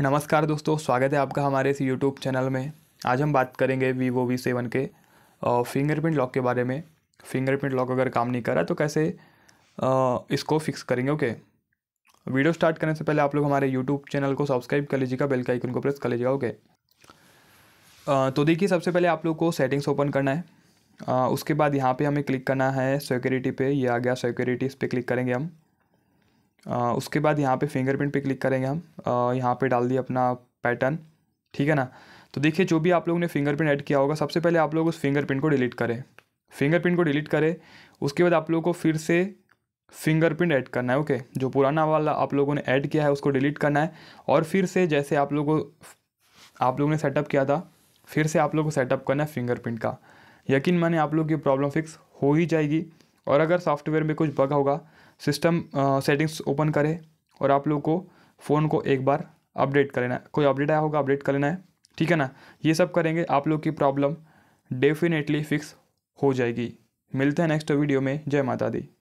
नमस्कार दोस्तों स्वागत है आपका हमारे इस यूट्यूब चैनल में आज हम बात करेंगे vivo वी सेवन के फिंगरप्रिंट लॉक के बारे में फिंगरप्रिंट लॉक अगर काम नहीं कर रहा तो कैसे आ, इसको फिक्स करेंगे ओके वीडियो स्टार्ट करने से पहले आप लोग हमारे यूट्यूब चैनल को सब्सक्राइब कर लीजिएगा बेल का आइकन को प्रेस कर लीजिएगा ओके आ, तो देखिए सबसे पहले आप लोग को सेटिंग्स ओपन करना है आ, उसके बाद यहाँ पर हमें क्लिक करना है सिक्योरिटी पे ये आ गया सिक्योरिटी इस पर क्लिक करेंगे हम उसके बाद यहाँ पे फिंगरप्रिंट पे क्लिक करेंगे हम यहाँ पे डाल दिया अपना पैटर्न ठीक है ना तो देखिए जो भी आप लोगों ने फिंगरप्रिंट ऐड किया होगा सबसे पहले आप लोग उस फिंगरप्रिंट को डिलीट करें फिंगरप्रिंट को डिलीट करें उसके बाद आप लोगों को फिर से फिंगरप्रिंट ऐड करना है ओके जो पुराना वाला आप लोगों ने ऐड किया है उसको डिलीट करना है और फिर से जैसे आप लोगों आप लोगों ने सेटअप किया था फिर से आप लोग को सेटअप करना है फिंगरप्रिंट का यकीन माने आप लोग की प्रॉब्लम फिक्स हो ही जाएगी और अगर सॉफ्टवेयर में कुछ बग होगा सिस्टम सेटिंग्स ओपन करें और आप लोग को फ़ोन को एक बार अपडेट कर लेना है कोई अपडेट आया होगा अपडेट कर लेना है ठीक है ना ये सब करेंगे आप लोग की प्रॉब्लम डेफिनेटली फिक्स हो जाएगी मिलते हैं नेक्स्ट वीडियो में जय माता दी